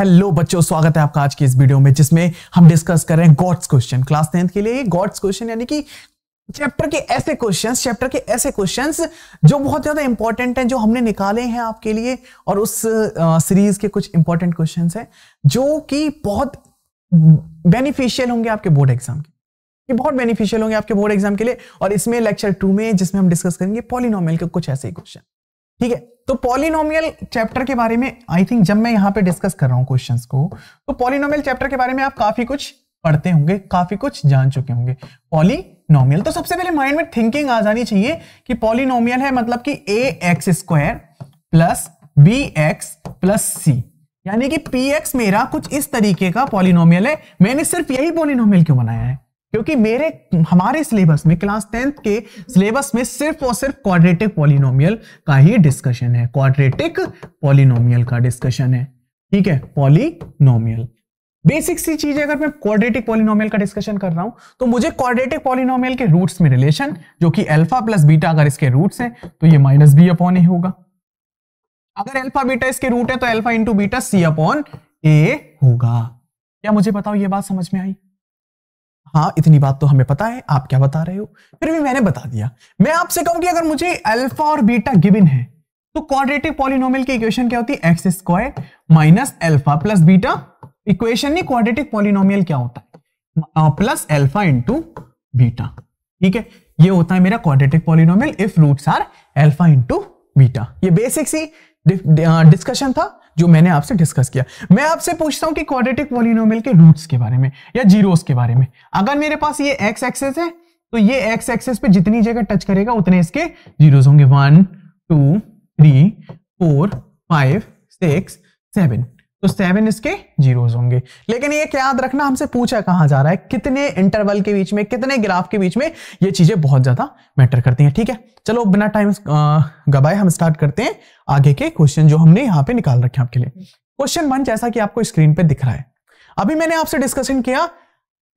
hello बच्चों स्वागत है आपका आज की इस वीडियो में जिसमें हम डिस्कस कर रहे हैं गॉड्स क्वेश्चन क्लास टेंथ के लिए गॉड्स क्वेश्चन यानी कि चैप्टर के ऐसे क्वेश्चंस चैप्टर के ऐसे क्वेश्चंस जो बहुत ज्यादा इंपॉर्टेंट हैं जो हमने निकाले हैं आपके लिए और उस सीरीज के कुछ इंपॉर्टेंट क्वेश्चन है जो कि बहुत बेनिफिशियल होंगे आपके बोर्ड एग्जाम के ये बहुत बेनिफिशियल होंगे आपके बोर्ड एग्जाम के लिए और इसमें लेक्चर टू में जिसमें हम डिस्कस करेंगे पॉलिनॉमल के कुछ ऐसे ही क्वेश्चन ठीक है तो पॉलिनोमियल चैप्टर के बारे में आई थिंक जब मैं यहां पे डिस्कस कर रहा हूं क्वेश्चंस को तो पॉलिनोमियल चैप्टर के बारे में आप काफी कुछ पढ़ते होंगे काफी कुछ जान चुके होंगे पॉलिनोमियल तो सबसे पहले माइंड में थिंकिंग आ जानी चाहिए कि पॉलिनोमियल है मतलब कि a x square plus b x plus c यानी कि पी एक्स मेरा कुछ इस तरीके का पॉलिनोमियल है मैंने सिर्फ यही पॉलिनोमियल क्यों बनाया है क्योंकि मेरे हमारे सिलेबस में क्लास टेंथ के सिलेबस में सिर्फ और सिर्फ क्वाड्रेटिक पॉलिनोमियल का ही डिस्कशन है क्वाड्रेटिक पॉलिनोमियल का डिस्कशन है ठीक है पॉलिनोमियल बेसिक सी चीज अगर मैं क्वाड्रेटिक पॉलिनोमियल का डिस्कशन कर रहा हूं तो मुझे क्वाड्रेटिक पॉलिनोमियल के रूट्स में रिलेशन जो कि अल्फा प्लस बीटा अगर इसके रूट्स हैं तो ये माइनस बी अपॉन ए होगा अगर अल्फा बीटा इसके रूट है तो alpha into beta c upon a होगा क्या मुझे बताओ ये बात समझ में आई हाँ इतनी बात तो हमें पता है आप क्या बता रहे हो फिर भी मैंने बता दिया मैं आपसे कहूं कि अगर मुझे अल्फा और बीटा गिवन है तो क्वाड्रेटिक पॉलिनोमियल की इक्वेशन क्या होती है x square minus alpha plus beta equation नहीं क्वाड्रेटिक पॉलिनोमियल क्या होता है प्लस अल्फा इंटू बीटा ठीक है ये होता है मेरा quadratic polynomial if roots are alpha into beta ये बेसिक सी डिस्कशन था जो मैंने आपसे डिस्कस किया मैं आपसे पूछता हूं कि क्वाड्रेटिक पॉलिनोमियल के रूट्स के बारे में या जीरोस के बारे में अगर मेरे पास ये एक्स एक्सेस है तो ये एक्स एक्सेस पे जितनी जगह टच करेगा उतने इसके जीरोस होंगे one two three four five six seven तो सेवन इसके जीरोस होंगे लेकिन ये क्या याद रखना हमसे पूछा कहां जा रहा है कितने इंटरवल के बीच में कितने ग्राफ के बीच में ये चीजें बहुत ज्यादा मैटर करती हैं ठीक है चलो बिना टाइम गबाए हम स्टार्ट करते हैं आगे के क्वेश्चन जो हमने यहाँ पे निकाल रखे आपके लिए क्वेश्चन वन जैसा कि आपको स्क्रीन पर दिख रहा है अभी मैंने आपसे डिस्कशन किया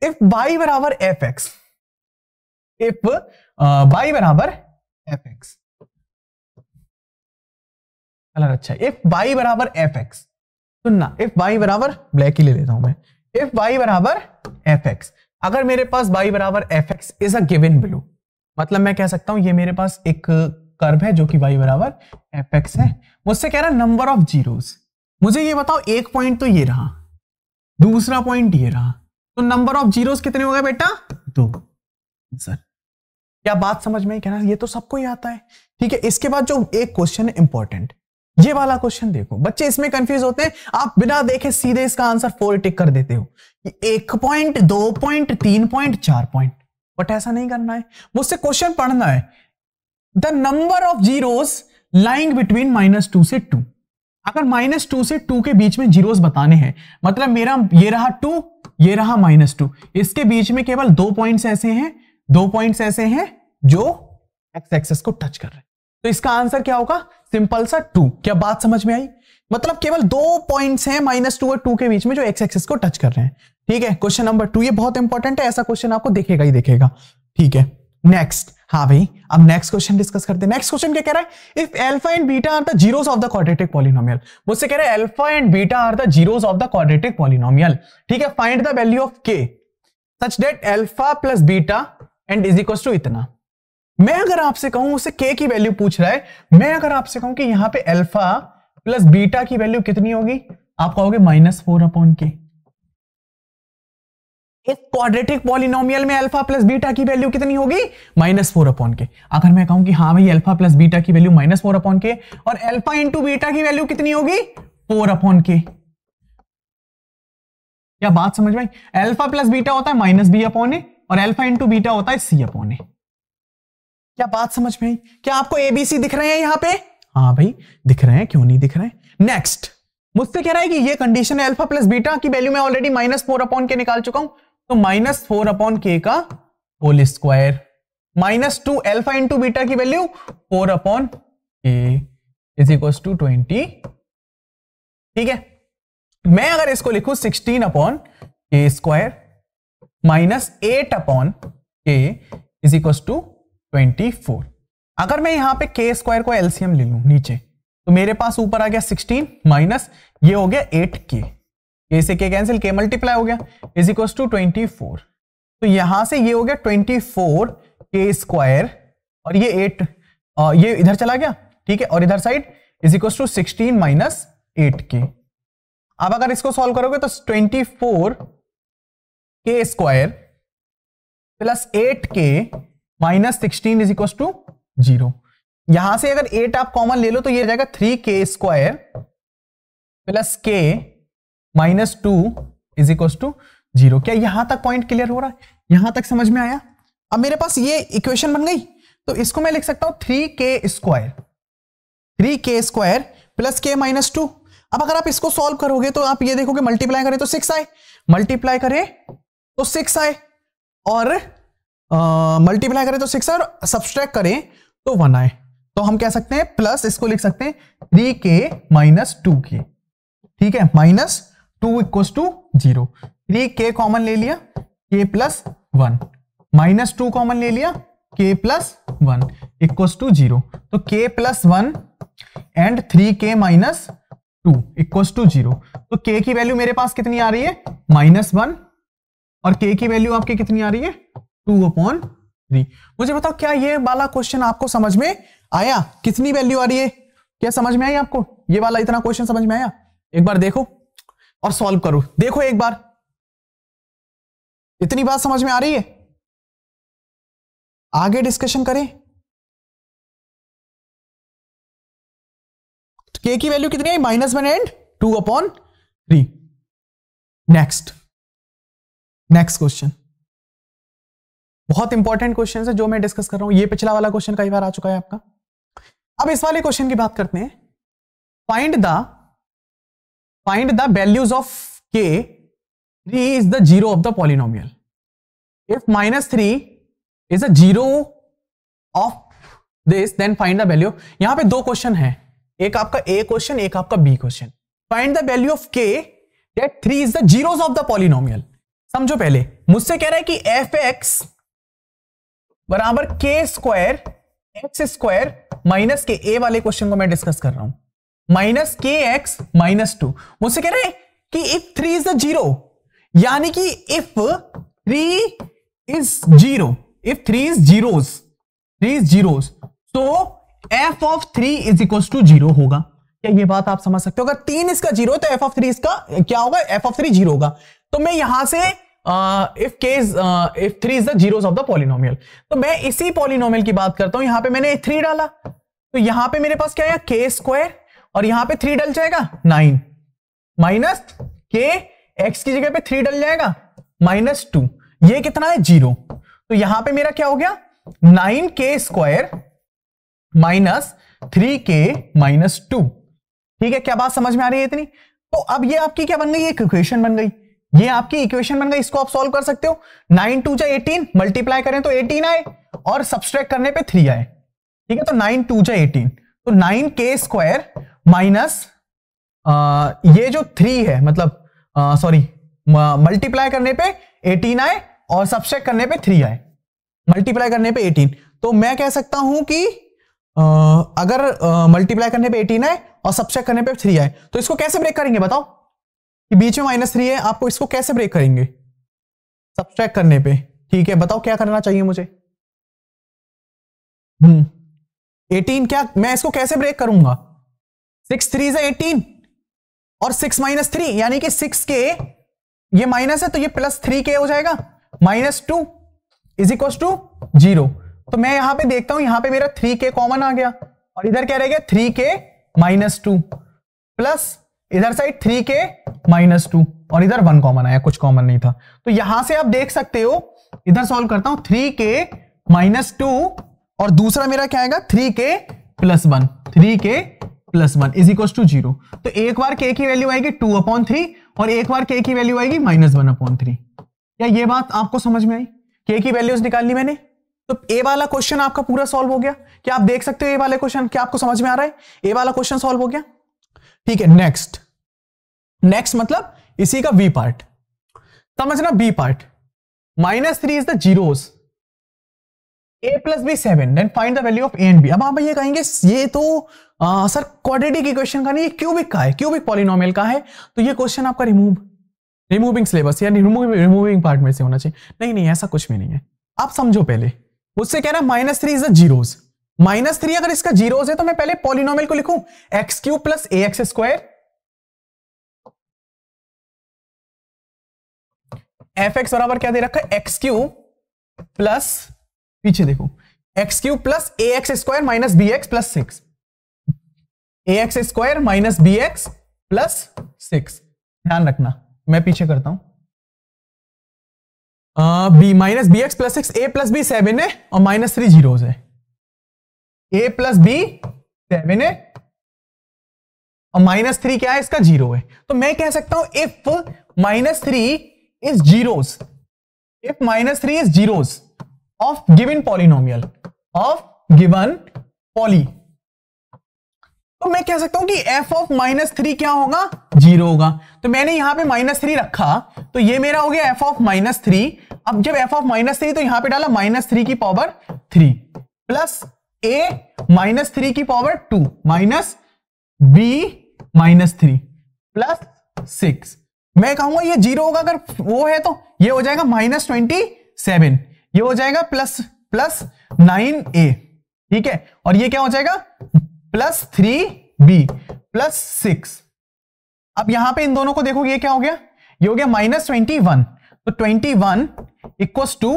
इफ बाई बराबर एफ एक्स इफ बाई बराबर एफ एक्स अच्छा इफ बाई बराबर एफ एक्स सुनना इफ बाई बराबर ब्लैक ही ले लेता हूं मैं इफ बाई बराबर एफ एक्स अगर मेरे पास बाई बराबर f x is a given blue मतलब मैं कह सकता हूं ये मेरे पास एक कर्व है जो कि बाई बराबर एफ एक्स है मुझसे कह रहा नंबर ऑफ जीरोस मुझे ये बताओ एक पॉइंट तो ये रहा दूसरा पॉइंट ये रहा तो नंबर ऑफ जीरोस कितने हो गए बेटा दो सर क्या बात समझ में कहना ये तो सबको ही आता है ठीक है इसके बाद जो एक क्वेश्चन है इंपॉर्टेंट ये वाला क्वेश्चन देखो बच्चे इसमें कंफ्यूज होते हैं आप बिना देखे सीधे इसका आंसर फोर टिक कर देते हो एक पॉइंट दो पॉइंट तीन पॉइंट चार पॉइंट बट ऐसा नहीं करना है मुझसे क्वेश्चन पढ़ना है the number of zeros lying between minus two से टू अगर माइनस टू से टू के बीच में जीरोस बताने हैं मतलब मेरा ये रहा टू ये रहा माइनस टू इसके बीच में केवल दो पॉइंट्स ऐसे हैं दो पॉइंट्स ऐसे हैं जो एक्स एक्सेस को टच कर रहे हैं तो इसका आंसर क्या होगा सिंपल सा टू क्या बात समझ में आई मतलब केवल दो पॉइंट्स हैं माइनस टू और टू के बीच में जो एक्स एक्सिस को टच कर रहे हैं ठीक है क्वेश्चन नंबर टू ये बहुत इंपॉर्टेंट है ऐसा क्वेश्चन आपको देखेगा ही देखेगा ठीक है नेक्स्ट हाँ भाई अब नेक्स्ट क्वेश्चन डिस्कस करते हैं नेक्स्ट क्वेश्चन क्या कह रहा है if alpha and beta are the zeros of the quadratic polynomial मुझसे कह रहा है alpha and beta are the zeros of the quadratic polynomial ठीक है find the value of k such that alpha plus beta and is equal to इतना मैं अगर आपसे कहूं उसे के की वैल्यू पूछ रहा है मैं अगर आपसे कहूं कि यहां पे अल्फा प्लस बीटा की वैल्यू कितनी होगी आप कहोगे माइनस फोर अपॉन के एक क्वाड्रेटिक पॉलिनोमियल में अल्फा प्लस बीटा की वैल्यू कितनी होगी माइनस फोर अपॉन के अगर मैं कहूं कि हाँ भाई अल्फा प्लस बीटा की value minus four upon k और अल्फा इंटू बीटा की वैल्यू कितनी होगी फोर अपॉन के क्या बात समझ में अल्फा प्लस बीटा होता है माइनस बी अपॉन ए और अल्फा इंटू बीटा होता है सी अपॉन ए क्या बात समझ में आई क्या आपको एबीसी दिख रहे हैं यहां पे हाँ भाई दिख रहे हैं क्यों नहीं दिख रहे हैं नेक्स्ट मुझसे कह रहा है कि ये कंडीशन है अल्फा प्लस बीटा की वैल्यू मैं already minus four upon k निकाल चुका हूं तो माइनस फोर अपॉन के का whole square minus two alpha into beta की value four upon k is equal to twenty ठीक है मैं अगर इसको लिखू sixteen upon k square minus eight upon k is equal to 24 अगर मैं यहां पे के स्क्वायर को एलसीएम ले लू नीचे तो मेरे पास ऊपर आ गया 16 माइनस ये हो गया 8 के के से के कैंसिल के मल्टीप्लाई हो गया इज इक्व टू ट्वेंटी तो यहां से ये हो गया 24 फोर के स्क्वायर और ये एट ये इधर चला गया ठीक है और इधर side is equal to sixteen minus eight k अब अगर इसको सॉल्व करोगे तो twenty four k square plus eight k minus sixteen is equal to zero यहां से अगर एट आप कॉमन ले लो तो ये जाएगा three k square plus k minus two is equal to zero क्या यहां तक पॉइंट क्लियर हो रहा है यहां तक समझ में आया अब मेरे पास ये इक्वेशन बन गई तो इसको मैं लिख सकता हूं three k square three k square plus k minus two अब अगर आप इसको सॉल्व करोगे तो आप ये देखोगे मल्टीप्लाई करें तो सिक्स आए मल्टीप्लाई करें तो सिक्स आए और मल्टीप्लाई करें तो सिक्स और सब्सट्रैक्ट करें तो वन आए तो हम कह सकते हैं प्लस इसको लिख सकते हैं three k minus to k ठीक है minus two equal to zero three k common ले लिया k plus one minus two common ले लिया k plus one equal to zero तो k plus one and three k minus two equal to zero तो k की value मेरे पास कितनी आ रही है माइनस वन और के की वैल्यू आपकी कितनी आ रही है टू अपॉन थ्री मुझे बताओ क्या ये वाला क्वेश्चन आपको समझ में आया कितनी वैल्यू आ रही है क्या समझ में आई आपको ये वाला इतना क्वेश्चन समझ में आया एक बार देखो और सॉल्व करो देखो एक बार इतनी बात समझ में आ रही है आगे डिस्कशन करें के की वैल्यू कितनी आई minus one and two upon three next next question बहुत इंपॉर्टेंट क्वेश्चन है जो मैं डिस्कस कर रहा हूं ये पिछला वाला क्वेश्चन कई बार आ चुका है आपका अब इस वाले क्वेश्चन की बात करते हैं find the find the values of k three is the zero of the polynomial if minus three is a zero of this then find the value यहां पे दो क्वेश्चन है एक आपका ए क्वेश्चन एक आपका B question find the value of k that three is the zeros of the polynomial समझो पहले मुझसे कह रहा है कि एफ एक्स बराबर के स्क्वायर एक्स स्क्वायर माइनस के ए वाले क्वेश्चन को मैं डिस्कस कर रहा हूं माइनस के एक्स माइनस टू मुझसे कह रहे कि if three is the zero यानी कि if three is zero if three is zero three is zero तो f of three is equal to zero होगा क्या ये बात आप समझ सकते हो अगर तीन इसका जीरो तो एफ ऑफ थ्री इसका क्या होगा एफ ऑफ थ्री जीरो होगा तो मैं यहां से if case if three is the zeros of the polynomial तो मैं इसी पॉलिनोमियल की बात करता हूं यहां पे मैंने थ्री डाला तो यहां पे मेरे पास क्या है के स्क्वायर और यहां पे थ्री डल जाएगा नाइन माइनस के एक्स की जगह पे थ्री डल जाएगा माइनस टू ये कितना है जीरो तो यहां पे मेरा क्या हो गया nine k square minus three k minus two ठीक है क्या बात समझ में आ रही है इतनी तो अब ये आपकी क्या बन गई एक इक्वेशन बन गई ये आपकी इक्वेशन बन गई इसको आप सॉल्व कर सकते हो नाइन टू जा एटीन मल्टीप्लाई करें तो एटीन आए और सब्सट्रैक करने पे थ्री आए ठीक है तो नाइन टू जा एटीन तो नाइन के स्क्वायर माइनस ये जो थ्री है मतलब सॉरी मल्टीप्लाई करने पे एटीन आए और सब्सट्रैक करने पे थ्री आए मल्टीप्लाई करने पे एटीन तो मैं कह सकता हूं कि आ, अगर मल्टीप्लाई करने पे एटीन आए और सब्सट्रैक करने पे थ्री आए तो इसको कैसे ब्रेक करेंगे बताओ कि बीच में माइनस थ्री है आपको इसको कैसे ब्रेक करेंगे सब्सट्रैक्ट करने पे ठीक है बताओ क्या करना चाहिए मुझे हम्म एटीन क्या मैं इसको कैसे ब्रेक करूंगा सिक्स थ्री से एटीन और सिक्स माइनस थ्री यानी कि सिक्स के ये माइनस है तो ये प्लस थ्री के हो जाएगा minus two is equal to zero तो मैं यहां पे देखता हूं यहां पे मेरा थ्री के कॉमन आ गया और इधर क्या रह गया three k minus two plus इधर side three k minus two और इधर वन कॉमन आया कुछ कॉमन नहीं था तो यहां से आप देख सकते हो इधर सॉल्व करता हूं थ्री के माइनस टू और दूसरा मेरा क्या आएगा थ्री के प्लस वन थ्री के plus one is equal to zero तो एक बार के की वैल्यू आएगी टू अपॉन थ्री और एक बार के की वैल्यू आएगी माइनस वन अपॉन थ्री क्या ये बात आपको समझ में आई के की वैल्यूज निकाल ली मैंने तो ए वाला क्वेश्चन आपका पूरा सॉल्व हो गया क्या आप देख सकते हो ए वाले क्वेश्चन क्या आपको समझ में आ रहा है ए वाला क्वेश्चन सॉल्व हो गया ठीक है नेक्स्ट नेक्स्ट मतलब इसी का वी पार्ट समझना b part minus three is the zeros a plus b seven then find the value of a and b अब आप ये कहेंगे ये तो आ, सर क्वाड्रेटिक इक्वेशन का नहीं ये क्यूबिक का है क्यूबिक पॉलिनोमियल का है तो ये क्वेश्चन आपका रिमूव रिमूविंग सिलेबस यानी रिमूविंग पार्ट में से होना चाहिए नहीं नहीं ऐसा कुछ भी नहीं है आप समझो पहले उससे कह रहा है minus three is the zeros minus three अगर इसका जीरोज है तो मैं पहले पॉलिनोमियल को लिखूं x cube plus a x square f x बराबर क्या दे रखा है एक्स क्यू प्लस पीछे देखो x cube plus a x square minus b x plus six a x square minus b x plus six ध्यान रखना मैं पीछे करता हूं b minus b x plus six a plus b seven है और माइनस थ्री जीरो है ए plus b seven है और माइनस थ्री क्या है इसका जीरो है तो मैं कह सकता हूं if minus three is zeros if minus 3 is zeros of given polynomial of given poly तो मैं कह सकता हूं कि f ऑफ माइनस थ्री क्या होगा जीरो होगा तो मैंने यहां पे माइनस थ्री रखा तो ये मेरा हो गया f ऑफ माइनस थ्री अब जब f ऑफ माइनस थ्री तो यहां पे डाला माइनस थ्री की power three plus a minus three की power two minus b minus three plus six मैं कहूंगा ये जीरो होगा अगर वो है तो ये हो जाएगा माइनस ट्वेंटी सेवन ये हो जाएगा प्लस प्लस नाइन ए ठीक है और ये क्या हो जाएगा plus three b plus six अब यहां पे इन दोनों को देखोगे ये क्या हो गया ये हो गया माइनस ट्वेंटी वन तो twenty one equals to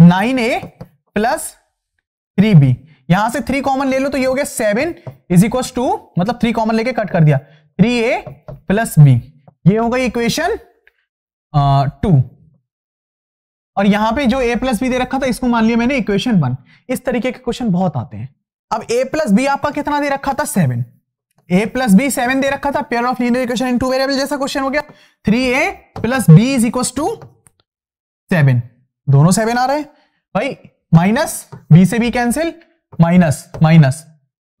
nine a plus three b यहां से थ्री कॉमन ले लो तो ये हो गया सेवन इज इक्व टू मतलब थ्री कॉमन लेके कट कर दिया थ्री ए प्लस बी ये हो गई इक्वेशन टू और यहां पे जो ए प्लस बी दे रखा था इसको मान लिया मैंने इक्वेशन वन इस तरीके के क्वेश्चन बहुत आते हैं अब ए प्लस बी आपका कितना दे रखा था seven a plus b seven दे रखा था pair of linear equation in two variable जैसा क्वेश्चन हो गया three a plus b is equal to seven दोनों सेवन आ रहे हैं भाई माइनस बी से बी कैंसिल माइनस माइनस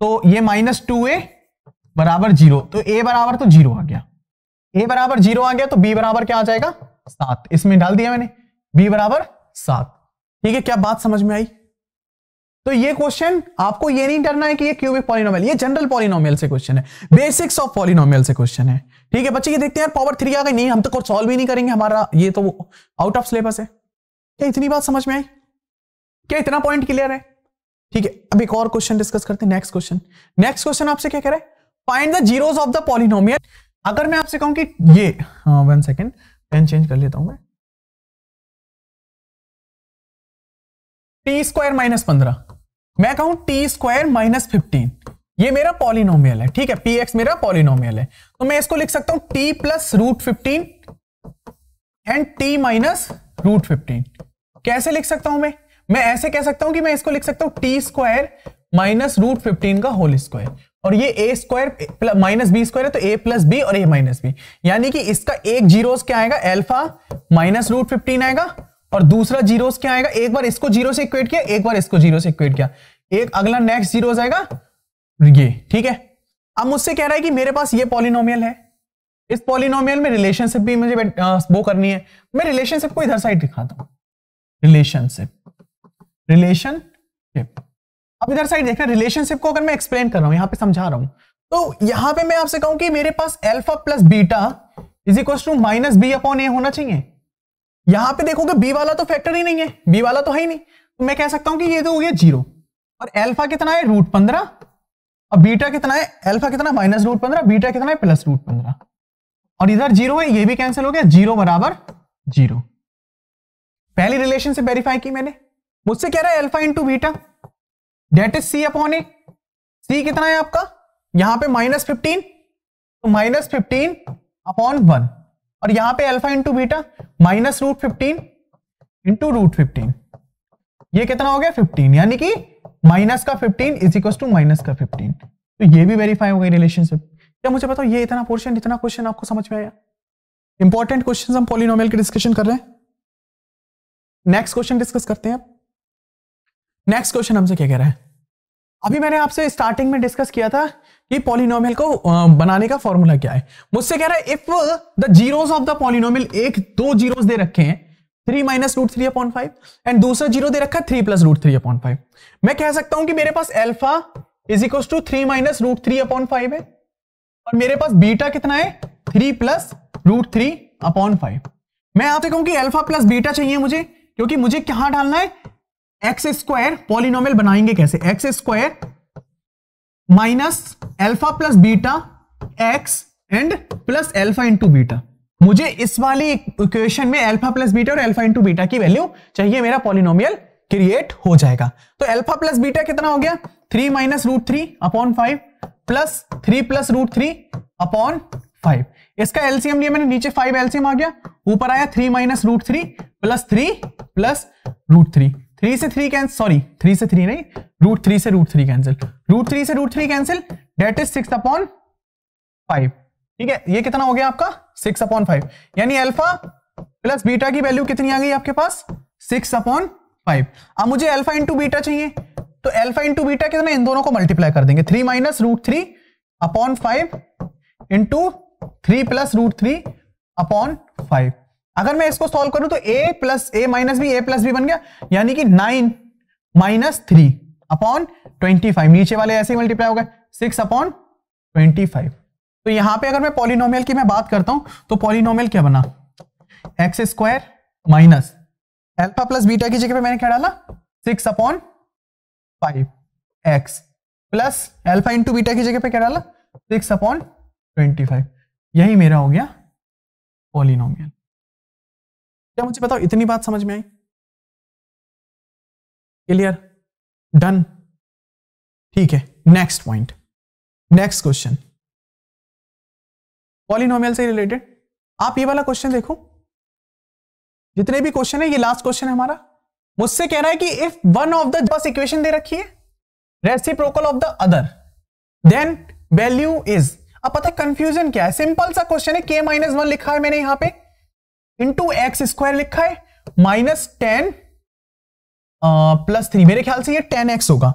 तो ये माइनस टू ए बराबर जीरो तो ए बराबर तो जीरो आ गया ए बराबर जीरो आ गया तो बी बराबर क्या आ जाएगा सात इसमें डाल दिया मैंने बी बराबर सात ठीक है क्या बात समझ में आई तो ये क्वेश्चन आपको ये नहीं डरना है कि ये क्यूबिक पॉलिनोमियल ये जनरल पॉलिनोमियल से क्वेश्चन है बेसिक्स ऑफ पॉलिनोमियल से क्वेश्चन है ठीक है बच्चे ये देखते हैं पावर थ्री आ गई नहीं हम तो सॉल्व ही नहीं करेंगे हमारा ये तो आउट ऑफ सिलेबस है क्या इतनी बात समझ में आई क्या इतना पॉइंट क्लियर है ठीक है अब एक और क्वेश्चन डिस्कस करते हैं नेक्स्ट क्वेश्चन नेक्स्ट क्वेश्चन आपसे क्या कह रहा है find the zeros of the polynomial अगर मैं आपसे कहूं कि ये हाँ वन सेकेंड पेन चेंज कर लेता हूं मैं टी स्क्वायर माइनस पंद्रह मैं कहूं टी स्क्वायर माइनस फिफ्टीन ये मेरा पॉलिनोमियल है ठीक है पी एक्स मेरा पॉलिनोमियल है तो मैं इसको लिख सकता हूं t plus root fifteen and t minus root fifteen कैसे लिख सकता हूं मैं मैं ऐसे कह सकता हूं कि मैं इसको लिख सकता हूं t square minus root fifteen का होल स्क्वायर और ये a square minus b square है तो ए प्लस बी और ए माइनस बी यानी कि इसका एक जीरोस क्या आएगा एल्फा माइनस रूट फिफ्टीन आएगा और दूसरा जीरोस क्या आएगा एक बार इसको जीरो से इक्वेट किया एक बार इसको जीरो से इक्वेट किया एक अगला नेक्स्ट जीरो आएगा ये ठीक है अब मुझसे कह रहा है कि मेरे पास ये पॉलिनोमियल है इस पॉलिनोमियल में रिलेशनशिप भी मुझे वो करनी है मैं रिलेशनशिप को इधर साइड दिखाता हूं रिलेशनशिप रिलेशनशिप अब इधर साइड देखना रिलेशनशिप को अगर मैं एक्सप्लेन कर रहा हूं यहां पे समझा रहा हूं तो यहां पे मैं आपसे कहूं कि मेरे पास alpha plus beta is equal to minus b upon a होना चाहिए यहां पे देखोगे बी वाला तो फैक्टर ही नहीं है बी वाला तो है ही नहीं तो मैं कह सकता हूं कि ये तो हो गया जीरो और एल्फा कितना है रूट पंद्रह और बीटा कितना है एल्फा कितना माइनस रूट पंद्रह बीटा कितना है प्लस रूट पंद्रह और इधर जीरो है ये भी कैंसिल हो गया जीरो बराबर जीरो पहली रिलेशन से वेरीफाई की मैंने मुझसे कह रहा है alpha into beta that is c upon a c कितना है आपका यहां पे माइनस फिफ्टीन तो माइनस फिफ्टीन अपॉन वन और यहां पे alpha into beta minus root fifteen into root fifteen ये कितना हो गया फिफ्टीन यानी कि माइनस का fifteen is equal to minus का फिफ्टीन तो ये भी वेरीफाई हो गई रिलेशनशिप क्या मुझे बताओ ये इतना पोर्शन इतना क्वेश्चन आपको समझ में आया इंपॉर्टेंट क्वेश्चन हम पॉलिनोमियल के डिस्कशन कर रहे हैं नेक्स्ट क्वेश्चन डिस्कस करते हैं आप नेक्स्ट क्वेश्चन हमसे क्या कह रहा है अभी मैंने आपसे स्टार्टिंग में डिस्कस किया था कि पॉलिनोमियल को बनाने का फॉर्मूला क्या है मुझसे कह रहा है if the zeros of the polynomial एक दो जीरोस दे रखे हैं three minus root three upon five and दूसरा जीरो दे रखा है three plus root three upon five मैं कह सकता हूं कि मेरे पास alpha is equal to three minus root three upon five है और मेरे पास बीटा कितना है three plus root three upon five मैं आपसे कहूं कि एल्फा प्लस बीटा चाहिए मुझे क्योंकि मुझे कहां डालना है एक्स स्क्वायर पॉलिनोमियल बनाएंगे कैसे x square minus alpha plus beta x and plus alpha into beta मुझे इस वाली इक्वेशन में एल्फा प्लस बीटा और एल्फा इंटू बीटा की वैल्यू चाहिए मेरा पॉलिनोमियल क्रिएट हो जाएगा तो एल्फा प्लस बीटा कितना हो गया three minus root three upon five plus three plus root three upon five इसका एलसीएम लिया मैंने नीचे फाइव एलसीएम आ गया ऊपर आया three minus root three plus three plus root three three से थ्री कैंसिल सॉरी थ्री से थ्री नहीं रूट थ्री से root three cancel root three से root three cancel that is six upon five ठीक है ये कितना हो गया आपका सिक्स अपॉन फाइव यानी अल्फा प्लस बीटा की वैल्यू कितनी आ गई आपके पास सिक्स अपॉन फाइव अब मुझे अल्फा इंटू बीटा चाहिए तो अल्फा इंटू बीटा कितना इन दोनों को मल्टीप्लाई कर देंगे three minus root three upon five into three plus root three upon five अगर मैं इसको सॉल्व करूं तो a plus a minus b a plus b बन गया यानी कि nine minus three upon twenty five नीचे वाले ऐसे ही मल्टीप्लाई हो गए सिक्स अपॉन ट्वेंटी फाइव तो यहां पे अगर मैं पॉलिनोमियल की मैं बात करता हूं तो पॉलिनोमियल क्या बना x square minus alpha plus beta की जगह पे मैंने क्या डाला six upon five x plus alpha into beta की जगह पे क्या डाला सिक्स अपॉन ट्वेंटी फाइव यही मेरा हो गया पॉलिनोमियल क्या मुझे बताओ इतनी बात समझ में आई क्लियर डन ठीक है next point next question polynomial से रिलेटेड आप ये वाला क्वेश्चन देखो जितने भी क्वेश्चन है ये लास्ट क्वेश्चन है हमारा मुझसे कह रहा है कि इफ वन ऑफ द बस इक्वेशन दे रखी है reciprocal of the other then value is अब पता है कंफ्यूजन क्या है सिंपल सा क्वेश्चन है के माइनस वन लिखा है मैंने यहां पे इंटू एक्स स्क्वायर लिखा है माइनस टेन प्लस थ्री मेरे ख्याल से ये टेन एक्स होगा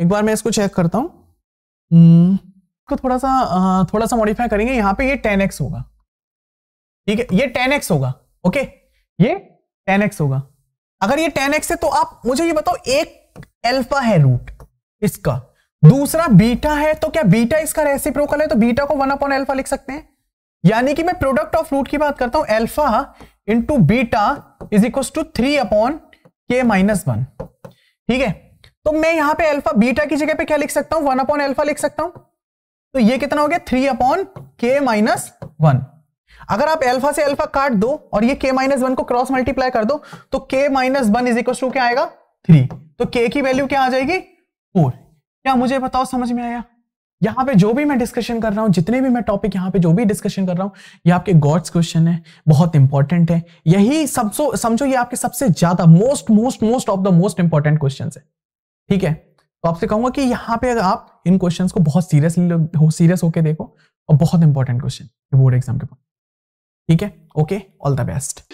एक बार मैं इसको चेक करता हूं hmm, इसको थोड़ा सा uh, थोड़ा सा मॉडिफाई करेंगे यहां पे ये टेन एक्स होगा ठीक है ये टेन एक्स होगा ओके ये टेन एक्स होगा अगर ये टेन एक्स है तो आप मुझे ये बताओ एक एल्फा है रूट इसका दूसरा बीटा है तो क्या बीटा इसका रेसिप्रोकल है तो बीटा को वन अपॉन एल्फा लिख सकते हैं यानी कि मैं प्रोडक्ट ऑफ रूट की बात करता हूं alpha into beta is equal to three upon k minus one ठीक है तो मैं यहां पे अल्फा बीटा की जगह पे क्या लिख सकता हूं वन अपॉन एल्फा लिख सकता हूं तो ये कितना हो गया three upon k minus one अगर आप अल्फा से अल्फा काट दो और ये के माइनस वन को क्रॉस मल्टीप्लाई कर दो तो k minus one is equal to क्या आएगा थ्री तो के की वैल्यू क्या आ जाएगी फोर क्या मुझे बताओ समझ में आया यहाँ पे जो भी मैं डिस्कशन कर रहा हूँ जितने भी मैं टॉपिक यहाँ पे जो भी डिस्कशन कर रहा हूँ ये आपके गॉड्स क्वेश्चन है बहुत इंपॉर्टेंट है यही सबसे समझो ये आपके सबसे ज्यादा most most most of the most important question है ठीक है तो आपसे कहूंगा कि यहाँ पे अगर आप इन क्वेश्चन को बहुत सीरियसली हो सीरियस होकर देखो और बहुत इंपॉर्टेंट क्वेश्चन बोर्ड एग्जाम के पास ठीक है ओके ऑल द बेस्ट